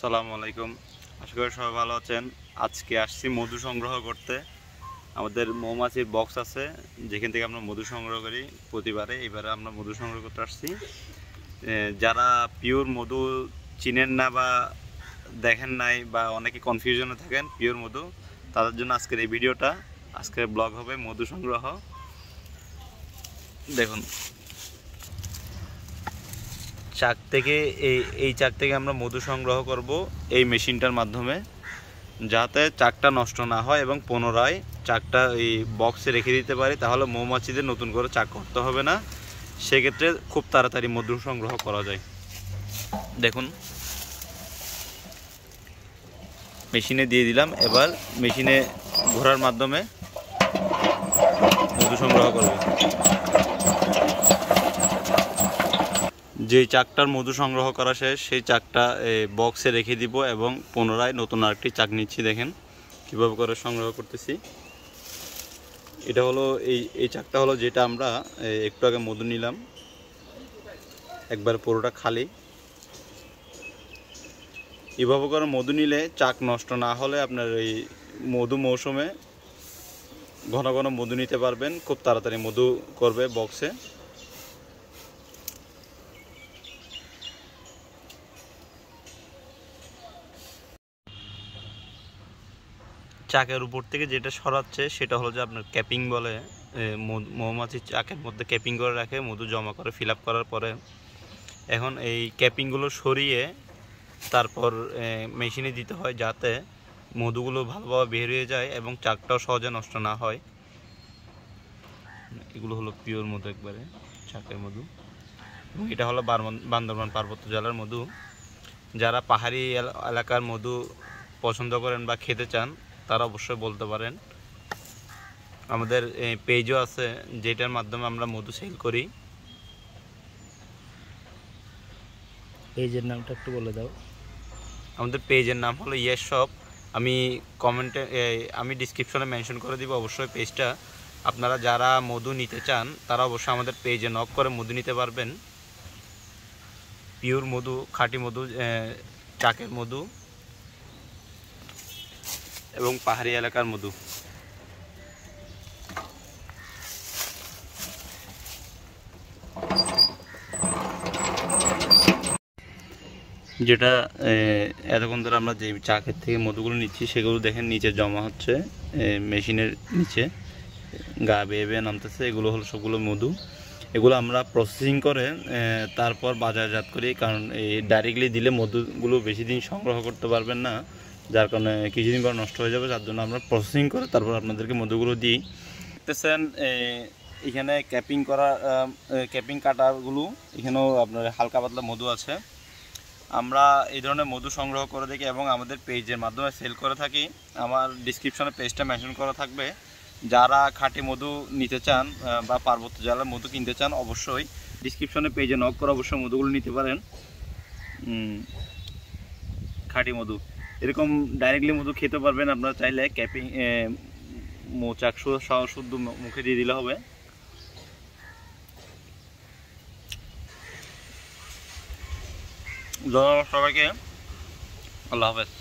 আসসালামু আলাইকুম আশা করি সবাই ভালো আছেন আজকে আসছি মধু সংগ্রহ করতে আমাদের মৌমাছির বক্স আছে যেখান থেকে আমরা মধু সংগ্রহ করি প্রতিবারে এবারে আমরা মধু সংগ্রহ করতে আসছি যারা পিওর মধু চিনেন না বা দেখেন নাই বা অনেকে কনফিউশনে থাকেন পিওর মধু তাদের জন্য আজকের এই ভিডিওটা আজকের ব্লগ হবে মধু সংগ্রহ দেখুন চাক থেকে এই এই চাক থেকে আমরা মধু সংগ্রহ করব এই মেশিনটার মাধ্যমে যাতে চাকটা নষ্ট না হয় এবং পুনরায় চাকটা এই বক্সে রেখে দিতে পারি তাহলে মৌমাছিদের নতুন করে চাক করতে হবে না সেক্ষেত্রে খুব তাড়াতাড়ি মধু সংগ্রহ করা যায় দেখুন মেশিনে দিয়ে দিলাম এবার মেশিনে ঘোরার মাধ্যমে মধু সংগ্রহ করবে যে চাকটার মধু সংগ্রহ করা শেষ সেই চাকটা বক্সে রেখে দিব এবং পুনরায় নতুন আরেকটি চাক নিচ্ছি দেখেন কীভাবে করে সংগ্রহ করতেছি এটা হলো এই এই চাকটা হলো যেটা আমরা একটু আগে মধু নিলাম একবার পুরোটা খালি এভাবে করে মধু নিলে চাক নষ্ট না হলে আপনার এই মধু মৌসুমে ঘন ঘন মধু নিতে পারবেন খুব তাড়াতাড়ি মধু করবে বক্সে চাকের উপর থেকে যেটা সরাচ্ছে সেটা হলো যে আপনার ক্যাপিং বলে মৌমাছি চাকের মধ্যে ক্যাপিং করে রাখে মধু জমা করে ফিল করার পরে এখন এই ক্যাপিংগুলো সরিয়ে তারপর মেশিনে দিতে হয় যাতে মধুগুলো ভালোভাবে বের হয়ে যায় এবং চাকটাও সহজে নষ্ট না হয় এগুলো হলো পিওর মধু একবারে চাকের মধু এবং এটা হলো বান্দরবান পার্বত্য জেলার মধু যারা পাহাড়ি এলাকার মধু পছন্দ করেন বা খেতে চান তারা অবশ্যই বলতে পারেন আমাদের পেজও আছে যেটার মাধ্যমে আমরা মধু সেল করি পেজের নামটা একটু বলে দাও আমাদের পেজের নাম হলো ইয়েস শপ আমি কমেন্টে আমি ডিসক্রিপশনে মেনশন করে দিব অবশ্যই পেজটা আপনারা যারা মধু নিতে চান তারা অবশ্যই আমাদের পেজে নক করে মধু নিতে পারবেন পিওর মধু খাঁটি মধু চাকের মধু এবং পাহাড়ি এলাকার মধু যেটা এতক্ষণ ধরে আমরা যে চা ক্ষেত থেকে মধুগুলো নিচ্ছি সেগুলো দেখেন নিচে জমা হচ্ছে মেশিনের নিচে গা বেয়ে বেয়ে নামতেছে এগুলো হলো সবগুলো মধু এগুলো আমরা প্রসেসিং করে তারপর বাজারজাত করি কারণ এই ডাইরেক্টলি দিলে মধুগুলো বেশি দিন সংগ্রহ করতে পারবেন না যার কারণে কিছুদিন পর নষ্ট হয়ে যাবে যার জন্য আমরা প্রসেসিং করে তারপর আপনাদেরকে মধুগুলো দিই দেখতেছেন এখানে ক্যাপিং করা ক্যাপিং কাটারগুলো এখানেও আপনার হালকা পাতলা মধু আছে আমরা এই ধরনের মধু সংগ্রহ করে থাকি এবং আমাদের পেজের মাধ্যমে সেল করে থাকি আমার ডিসক্রিপশনে পেজটা মেনশন করা থাকবে যারা খাঁটি মধু নিতে চান বা পার্বত্য জেলার মধু কিনতে চান অবশ্যই ডিসক্রিপশনে পেজে নক করে অবশ্যই মধুগুলো নিতে পারেন খাঁটি মধু এরকম ডাইরেক্টলি মধু খেতে পারবেন আপনারা চাইলে ক্যাপিং মোচাক শুদ্ধ মুখে দিয়ে দিলে হবে সবাইকে আল্লাহ হাফেজ